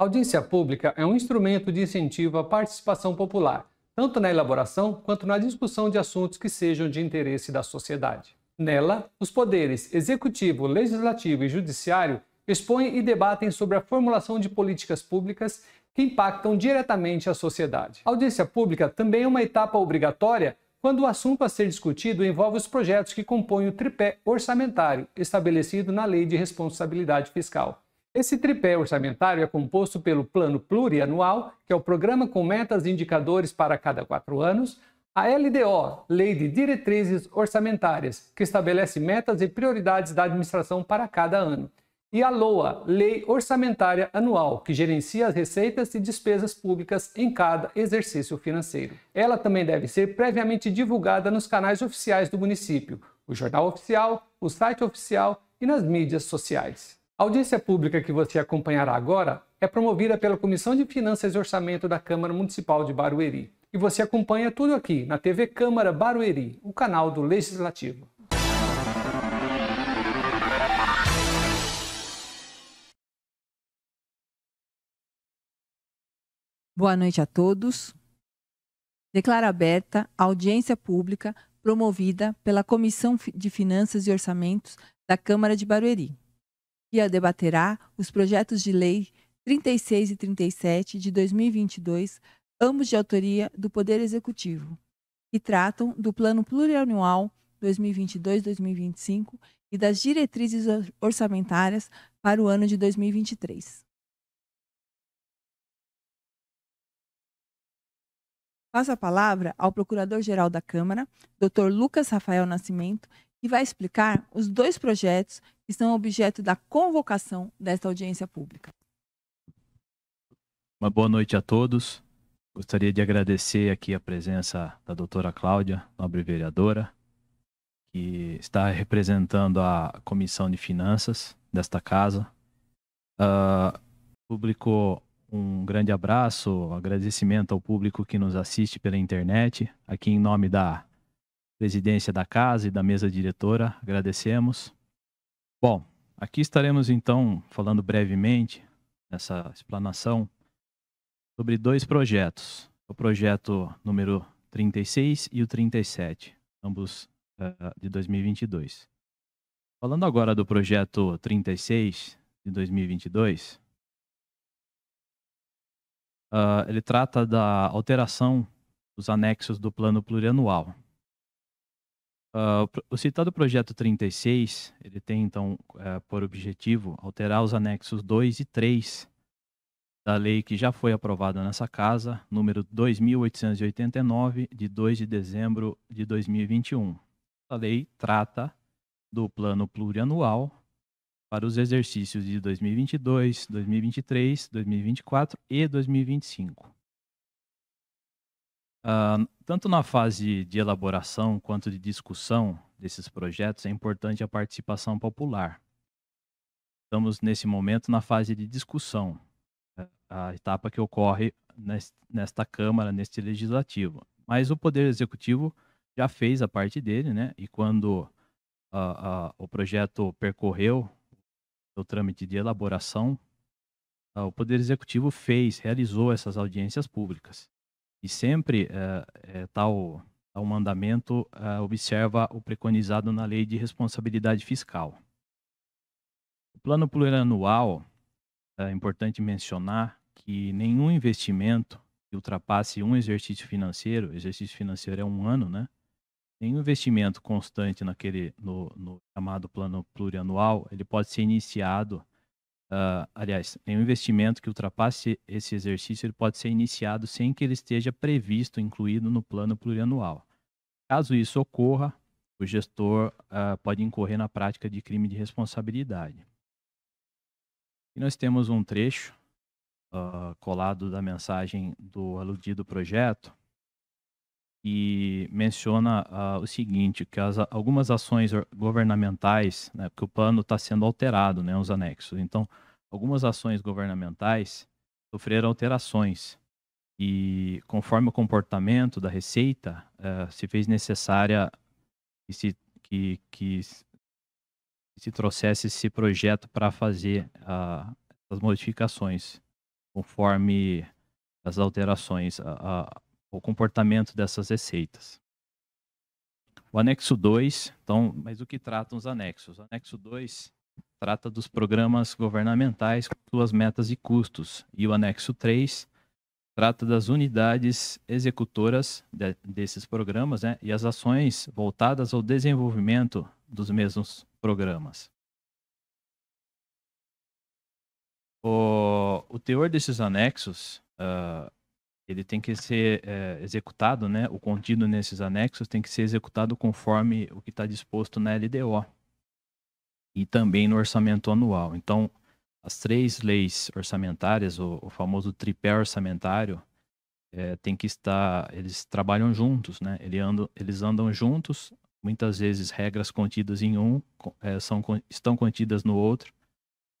Audiência pública é um instrumento de incentivo à participação popular, tanto na elaboração quanto na discussão de assuntos que sejam de interesse da sociedade. Nela, os poderes executivo, legislativo e judiciário expõem e debatem sobre a formulação de políticas públicas que impactam diretamente a sociedade. A audiência pública também é uma etapa obrigatória quando o assunto a ser discutido envolve os projetos que compõem o tripé orçamentário estabelecido na Lei de Responsabilidade Fiscal. Esse tripé orçamentário é composto pelo Plano Plurianual, que é o programa com metas e indicadores para cada quatro anos, a LDO, Lei de Diretrizes Orçamentárias, que estabelece metas e prioridades da administração para cada ano, e a LOA, Lei Orçamentária Anual, que gerencia as receitas e despesas públicas em cada exercício financeiro. Ela também deve ser previamente divulgada nos canais oficiais do município, o jornal oficial, o site oficial e nas mídias sociais. A audiência pública que você acompanhará agora é promovida pela Comissão de Finanças e Orçamento da Câmara Municipal de Barueri. E você acompanha tudo aqui na TV Câmara Barueri, o canal do Legislativo. Boa noite a todos. Declara aberta a audiência pública promovida pela Comissão de Finanças e Orçamentos da Câmara de Barueri que debaterá os projetos de lei 36 e 37 de 2022, ambos de autoria do Poder Executivo, que tratam do Plano Plurianual 2022-2025 e das diretrizes orçamentárias para o ano de 2023. Passo a palavra ao Procurador-Geral da Câmara, Dr. Lucas Rafael Nascimento, que vai explicar os dois projetos que são objeto da convocação desta audiência pública. Uma boa noite a todos. Gostaria de agradecer aqui a presença da doutora Cláudia, nobre vereadora, que está representando a Comissão de Finanças desta casa. Uh, ah, público, um grande abraço, agradecimento ao público que nos assiste pela internet. Aqui em nome da presidência da casa e da mesa diretora, agradecemos. Bom, aqui estaremos então falando brevemente nessa explanação sobre dois projetos, o projeto número 36 e o 37, ambos uh, de 2022. Falando agora do projeto 36 de 2022, uh, ah, ele trata da alteração dos anexos do plano plurianual, Uh, o citado projeto 36, ele tem então uh, por objetivo alterar os anexos 2 e 3 da lei que já foi aprovada nessa casa, número 2889 de 2 de dezembro de 2021. A lei trata do plano plurianual para os exercícios de 2022, 2023, 2024 e 2025. Uh, tanto na fase de elaboração quanto de discussão desses projetos, é importante a participação popular. Estamos, nesse momento, na fase de discussão, né? a etapa que ocorre nesta Câmara, neste Legislativo. Mas o Poder Executivo já fez a parte dele, né? E quando uh, uh, o projeto percorreu o trâmite de elaboração, ah, o Poder Executivo fez, realizou essas audiências públicas. E sempre é, tal, tal mandamento eh, observa o preconizado na lei de responsabilidade fiscal. O plano plurianual, é importante mencionar que nenhum investimento que ultrapasse um exercício financeiro, exercício financeiro é um ano, né? Nenhum investimento constante naquele, no, no chamado plano plurianual, ele pode ser iniciado Uh, aliás, nenhum é investimento que ultrapasse esse exercício ele pode ser iniciado sem que ele esteja previsto, incluído no plano plurianual. Caso isso ocorra, o gestor uh, pode incorrer na prática de crime de responsabilidade. E nós temos um trecho uh, colado da mensagem do aludido projeto, e menciona uh, o seguinte, que as, algumas ações governamentais, né, porque o plano está sendo alterado, né, os anexos. Então, algumas ações governamentais sofreram alterações e, conforme o comportamento da Receita, uh, se fez necessária que se, que, que se trouxesse esse projeto para fazer uh, as modificações, conforme as alterações. Uh, o comportamento dessas receitas. O anexo 2, então, mas o que tratam os anexos? O anexo 2 trata dos programas governamentais com suas metas e custos, e o anexo 3 trata das unidades executoras de, desses programas né, e as ações voltadas ao desenvolvimento dos mesmos programas. O, o teor desses anexos uh, ele tem que ser é, executado, né? O contido nesses anexos tem que ser executado conforme o que está disposto na LDO e também no orçamento anual. Então, as três leis orçamentárias, o, o famoso tripé orçamentário, é, tem que estar, eles trabalham juntos, né? Eles andam, eles andam juntos. Muitas vezes regras contidas em um é, são, estão contidas no outro.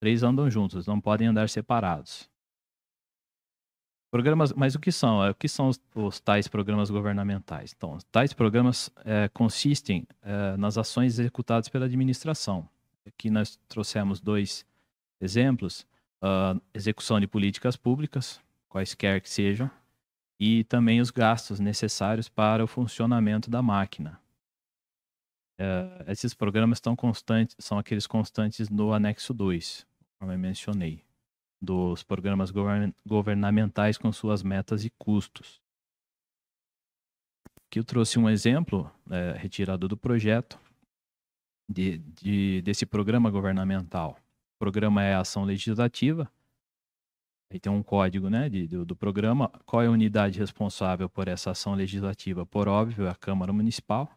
Três andam juntos, não podem andar separados. Programas, mas o que são? É, o que são os, os tais programas governamentais? Então, tais programas é, consistem é, nas ações executadas pela administração. Aqui nós trouxemos dois exemplos: ah, execução de políticas públicas, quaisquer que sejam, e também os gastos necessários para o funcionamento da máquina. É, esses programas estão constantes, são aqueles constantes no anexo 2, como eu mencionei dos programas governamentais com suas metas e custos. Aqui eu trouxe um exemplo é, retirado do projeto de, de, desse programa governamental. O programa é ação legislativa. Aí tem um código né, de, do, do programa. Qual é a unidade responsável por essa ação legislativa? Por óbvio, é a Câmara Municipal.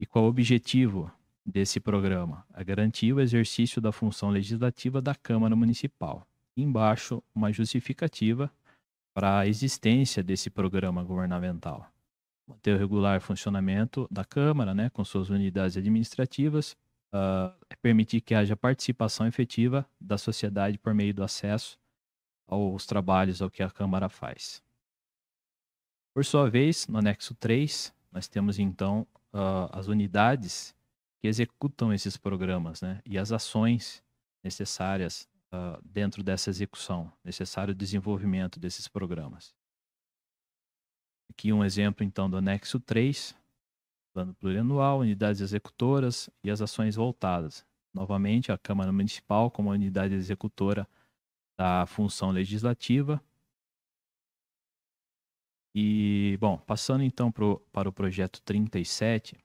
E qual o objetivo desse programa, a garantir o exercício da função legislativa da Câmara Municipal. Embaixo, uma justificativa para a existência desse programa governamental. Manter o regular funcionamento da Câmara, né, com suas unidades administrativas, uh, permitir que haja participação efetiva da sociedade por meio do acesso aos trabalhos, ao que a Câmara faz. Por sua vez, no anexo 3, nós temos então uh, as unidades que executam esses programas, né? E as ações necessárias uh, dentro dessa execução, necessário desenvolvimento desses programas. Aqui um exemplo, então, do anexo 3, plano plurianual, unidades executoras e as ações voltadas. Novamente, a Câmara Municipal como a unidade executora da função legislativa. E, bom, passando então pro, para o projeto 37,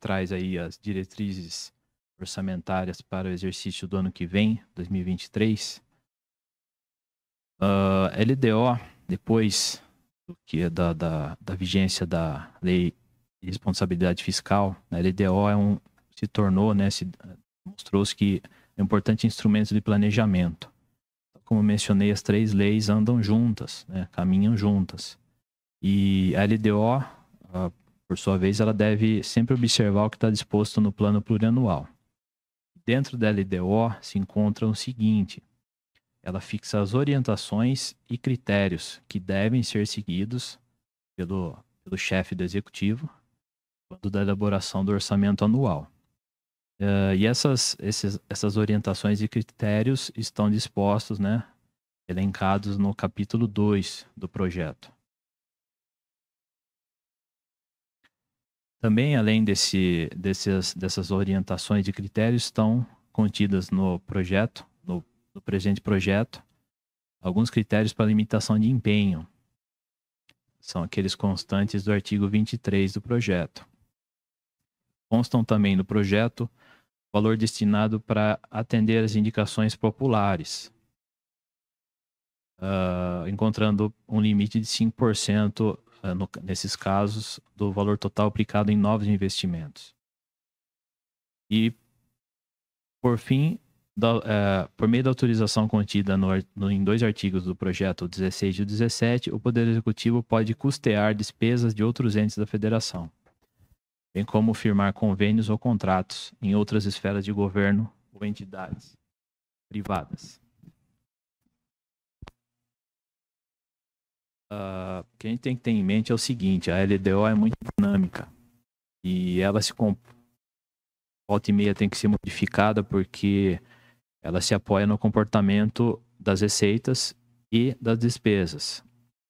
traz aí as diretrizes orçamentárias para o exercício do ano que vem, 2023. Uh, LDO, depois do que da, da, da vigência da lei de responsabilidade fiscal, a né? LDO é um, se tornou, né, se mostrou-se que é um importante instrumento de planejamento. Como mencionei, as três leis andam juntas, né, caminham juntas. E a LDO, uh, ah, por sua vez, ela deve sempre observar o que está disposto no plano plurianual. Dentro da LDO se encontra o seguinte: ela fixa as orientações e critérios que devem ser seguidos pelo, pelo chefe do executivo quando da elaboração do orçamento anual. Uh, e essas, esses, essas orientações e critérios estão dispostos, né, elencados no capítulo 2 do projeto. Também, além desse, desses, dessas orientações de critérios, estão contidas no projeto, no, no presente projeto, alguns critérios para limitação de empenho. São aqueles constantes do artigo 23 do projeto. Constam também no projeto valor destinado para atender as indicações populares, uh, encontrando um limite de 5% ah, no, nesses casos, do valor total aplicado em novos investimentos. E, por fim, eh, por meio da autorização contida no, no, em dois artigos do projeto 16 e 17, o Poder Executivo pode custear despesas de outros entes da Federação, bem como firmar convênios ou contratos em outras esferas de governo ou entidades privadas. uh, o que a gente tem que ter em mente é o seguinte: a LDO é muito dinâmica e ela se comp... volta e meia tem que ser modificada porque ela se apoia no comportamento das receitas e das despesas.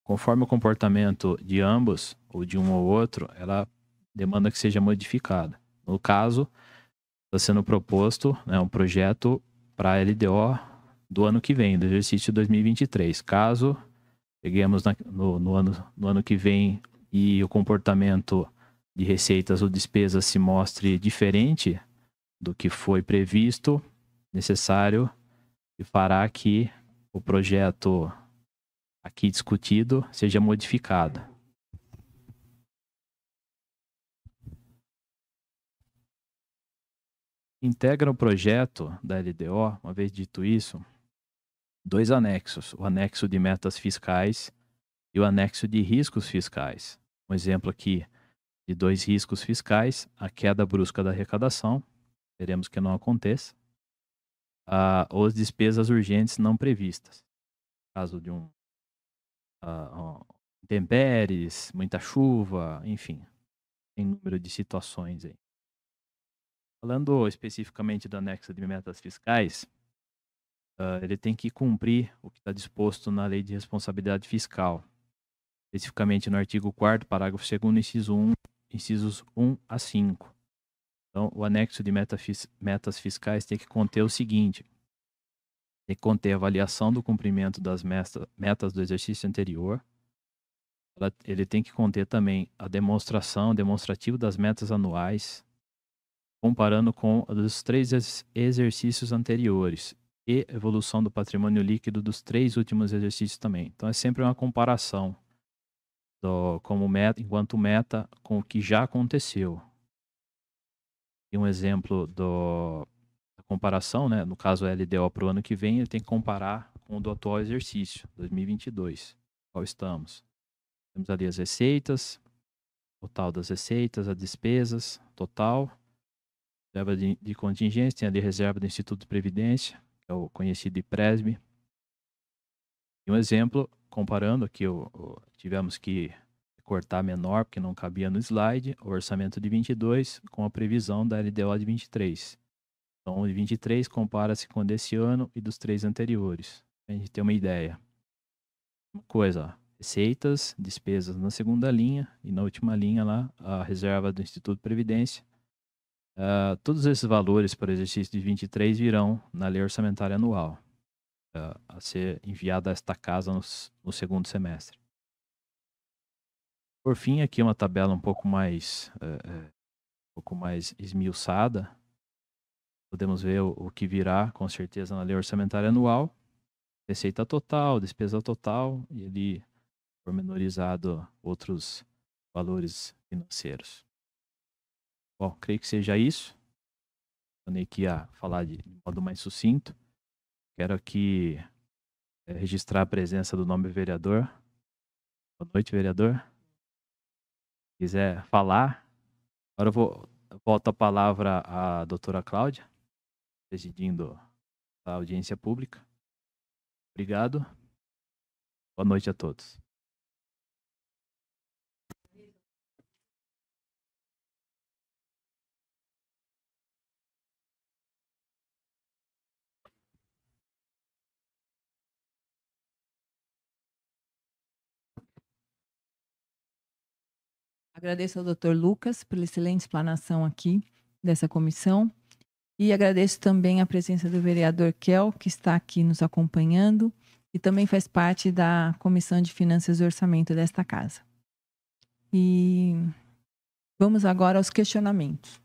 Conforme o comportamento de ambos, ou de um ou outro, ela demanda que seja modificada. No caso, está sendo proposto né, um projeto para a LDO do ano que vem, do exercício 2023. Caso peguemos na, no, no, ano, no ano que vem e o comportamento de receitas ou despesas se mostre diferente do que foi previsto, necessário, e fará que o projeto aqui discutido seja modificado. Integra o projeto da LDO, uma vez dito isso, dois anexos, o anexo de metas fiscais e o anexo de riscos fiscais. Um exemplo aqui de dois riscos fiscais, a queda brusca da arrecadação, esperemos que não aconteça, uh, ou as despesas urgentes não previstas. No caso de um uh, temperes, muita chuva, enfim, tem número de situações aí. Falando especificamente do anexo de metas fiscais, uh, ele tem que cumprir o que está disposto na Lei de Responsabilidade Fiscal, especificamente no artigo 4 parágrafo 2 inciso 1, incisos 1 a 5. Então, o anexo de meta fis metas fiscais tem que conter o seguinte: tem que conter avaliação do cumprimento das metas do exercício anterior. ele tem que conter também a demonstração, demonstrativo das metas anuais, comparando com os três exercícios anteriores e evolução do patrimônio líquido dos três últimos exercícios também. Então é sempre uma comparação do, como meta, enquanto meta com o que já aconteceu. E um exemplo do, da comparação, né, no caso LDO para o ano que vem, ele tem que comparar com o do atual exercício, 2022, qual estamos. Temos ali as receitas, total das receitas, as despesas, total, reserva de, de contingência, tem ali reserva do Instituto de Previdência, é o conhecido IPRESB. E um exemplo, comparando aqui, o, o, tivemos que cortar menor, porque não cabia no slide, o orçamento de 22 com a previsão da LDO de 23. Então, o de 23 compara-se com desse ano e dos três anteriores, a gente ter uma ideia. Uma coisa, receitas, despesas na segunda linha e na última linha lá, a reserva do Instituto de Previdência, Uh, todos esses valores para o exercício de 23 virão na lei orçamentária anual, uh, a ser enviada a esta casa no, no, segundo semestre. Por fim, aqui uma tabela um pouco mais, uh, um pouco mais esmiuçada. Podemos ver o, o que virá, com certeza, na lei orçamentária anual. Receita total, despesa total, e ali pormenorizado outros valores financeiros. Bom, creio que seja isso. Estou aqui a falar de, de modo mais sucinto. Quero aqui é, registrar a presença do nome vereador. Boa noite, vereador. Se quiser falar, agora eu vou volto a palavra à doutora Cláudia, presidindo a audiência pública. Obrigado. Boa noite a todos. Agradeço ao Dr. Lucas pela excelente explanação aqui dessa comissão. E agradeço também a presença do vereador Kel, que está aqui nos acompanhando e também faz parte da Comissão de Finanças e Orçamento desta casa. E vamos agora aos questionamentos.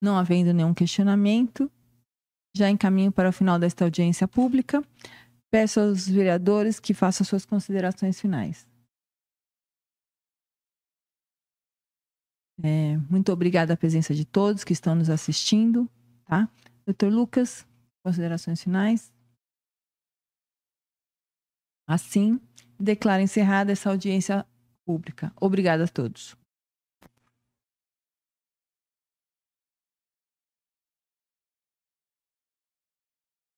Não havendo nenhum questionamento, já encaminho para o final desta audiência pública. Peço aos vereadores que façam suas considerações finais. É, muito obrigada à presença de todos que estão nos assistindo. Tá? Doutor Lucas, considerações finais? Assim, declaro encerrada essa audiência pública. Obrigada a todos.